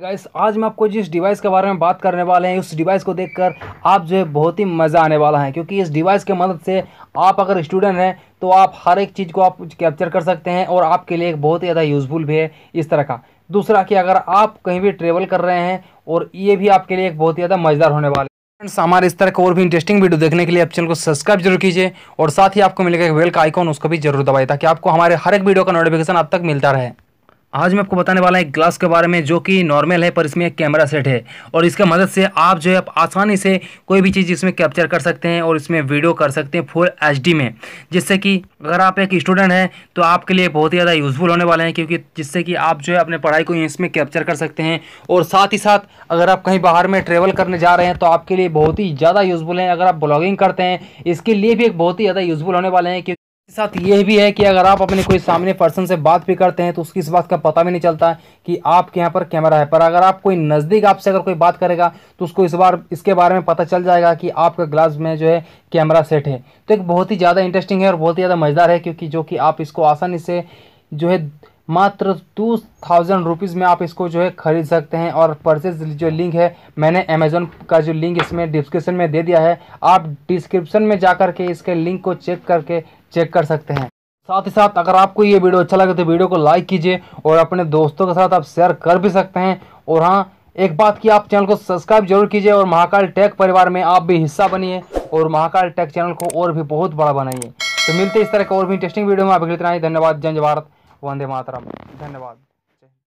guys आज मैं आपको जिस डिवाइस के बारे में बात करने वाले हैं उस डिवाइस को देखकर आप जो है बहुत ही मज़ा आने वाला है क्योंकि इस डिवाइस की मदद से आप अगर स्टूडेंट हैं तो आप हर एक चीज़ को आप कैप्चर कर सकते हैं और आपके लिए एक बहुत ही ज़्यादा यूज़फुल भी है इस तरह का दूसरा कि अगर आप कहीं भी ट्रेवल कर रहे हैं और ये भी आपके लिए एक बहुत ही ज़्यादा मज़ेदार होने वाले फ्रेंड्स हमारे इस तरह के और भी इंटरेस्टिंग वीडियो देखने के लिए आप चैनल को सब्सक्राइब जरूर कीजिए और साथ ही आपको मिलेगा एक वेल का आइकॉन उसको भी जरूर दबाइए ताकि आपको हमारे हर एक वीडियो का नोटिफिकेशन आप तक मिलता रहे आज मैं आपको बताने वाला है ग्लास के बारे में जो कि नॉर्मल है पर इसमें एक कैमरा सेट है और इसके मदद से आप जो है आप आसानी से कोई भी चीज़ इसमें कैप्चर कर सकते हैं और इसमें वीडियो कर सकते हैं फुल एच में जिससे कि अगर आप एक स्टूडेंट हैं तो आपके लिए बहुत ही ज़्यादा यूज़फुल होने वाले हैं क्योंकि जिससे कि आप जो है अपने पढ़ाई को इसमें कैप्चर कर सकते हैं और साथ ही साथ अगर आप कहीं बाहर में ट्रेवल करने जा रहे हैं तो आपके लिए बहुत ही ज़्यादा यूज़फुल हैं अगर आप ब्लॉगिंग करते हैं इसके लिए भी एक बहुत ही ज़्यादा यूज़फुल होने वाले हैं क्योंकि साथ ये भी है कि अगर आप अपने कोई सामने पर्सन से बात भी करते हैं तो उसकी इस बात का पता भी नहीं चलता कि आपके यहाँ पर कैमरा है पर अगर आप कोई नज़दीक आपसे अगर कोई बात करेगा तो उसको इस बार इसके बारे में पता चल जाएगा कि आपका ग्लास में जो है कैमरा सेट है तो एक बहुत ही ज़्यादा इंटरेस्टिंग है और बहुत ही ज़्यादा मज़ेदार है क्योंकि जो कि आप इसको आसानी से जो है मात्र टू थाउजेंड रुपीज़ में आप इसको जो है ख़रीद सकते हैं और परचेज जो लिंक है मैंने अमेज़ोन का जो लिंक इसमें डिस्क्रिप्शन में दे दिया है आप डिस्क्रिप्शन में जा कर के इसके लिंक को चेक करके चेक कर सकते हैं साथ ही साथ अगर आपको ये वीडियो अच्छा लगे तो वीडियो को लाइक कीजिए और अपने दोस्तों के साथ आप शेयर कर भी सकते हैं और हाँ एक बात की आप चैनल को सब्सक्राइब जरूर कीजिए और महाकाल टेक परिवार में आप भी हिस्सा बनिए और महाकाल टेक चैनल को और भी बहुत बड़ा बनाइए तो मिलते इस तरह के और भी इंटरेस्टिंग वीडियो में आप इतना ही धन्यवाद जय भारत वंदे मातरम धन्यवाद